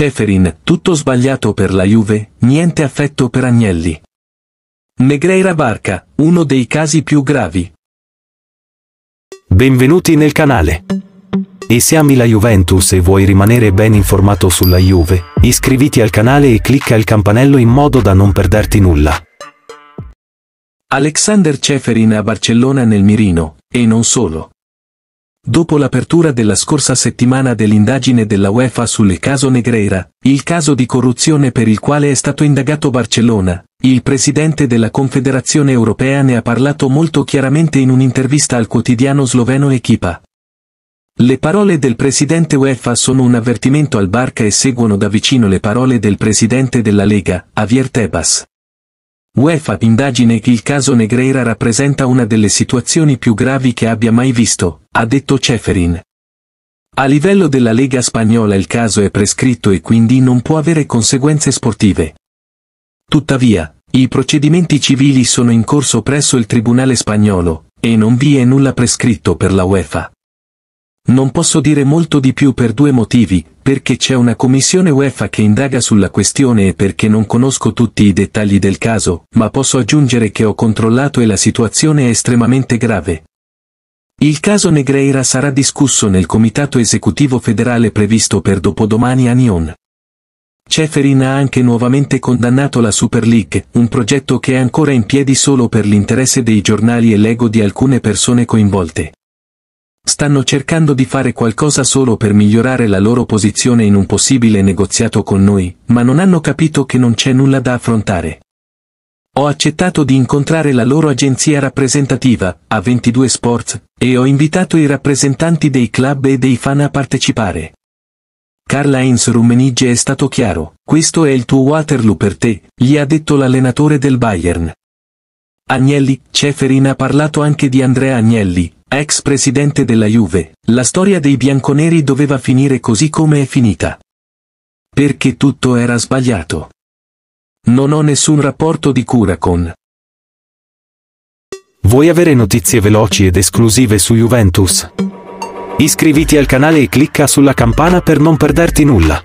Ceferin, tutto sbagliato per la Juve, niente affetto per Agnelli. Negreira Barca, uno dei casi più gravi. Benvenuti nel canale. E se ami la Juventus e vuoi rimanere ben informato sulla Juve, iscriviti al canale e clicca il campanello in modo da non perderti nulla. Alexander Ceferin a Barcellona nel mirino, e non solo. Dopo l'apertura della scorsa settimana dell'indagine della UEFA sul caso Negreira, il caso di corruzione per il quale è stato indagato Barcellona, il presidente della Confederazione Europea ne ha parlato molto chiaramente in un'intervista al quotidiano sloveno Equipa. Le parole del presidente UEFA sono un avvertimento al Barca e seguono da vicino le parole del presidente della Lega, Javier Tebas. UEFA indagine che il caso Negreira rappresenta una delle situazioni più gravi che abbia mai visto, ha detto Ceferin. A livello della Lega spagnola il caso è prescritto e quindi non può avere conseguenze sportive. Tuttavia, i procedimenti civili sono in corso presso il Tribunale spagnolo, e non vi è nulla prescritto per la UEFA. Non posso dire molto di più per due motivi, perché c'è una commissione UEFA che indaga sulla questione e perché non conosco tutti i dettagli del caso, ma posso aggiungere che ho controllato e la situazione è estremamente grave. Il caso Negreira sarà discusso nel Comitato Esecutivo Federale previsto per dopodomani a Nyon. Ceferin ha anche nuovamente condannato la Super League, un progetto che è ancora in piedi solo per l'interesse dei giornali e l'ego di alcune persone coinvolte. Stanno cercando di fare qualcosa solo per migliorare la loro posizione in un possibile negoziato con noi, ma non hanno capito che non c'è nulla da affrontare. Ho accettato di incontrare la loro agenzia rappresentativa, A22 Sports, e ho invitato i rappresentanti dei club e dei fan a partecipare. Carl Heinz Rummenigge è stato chiaro, questo è il tuo Waterloo per te, gli ha detto l'allenatore del Bayern. Agnelli, Ceferin ha parlato anche di Andrea Agnelli, ex presidente della Juve, la storia dei bianconeri doveva finire così come è finita. Perché tutto era sbagliato. Non ho nessun rapporto di cura con. Vuoi avere notizie veloci ed esclusive su Juventus? Iscriviti al canale e clicca sulla campana per non perderti nulla.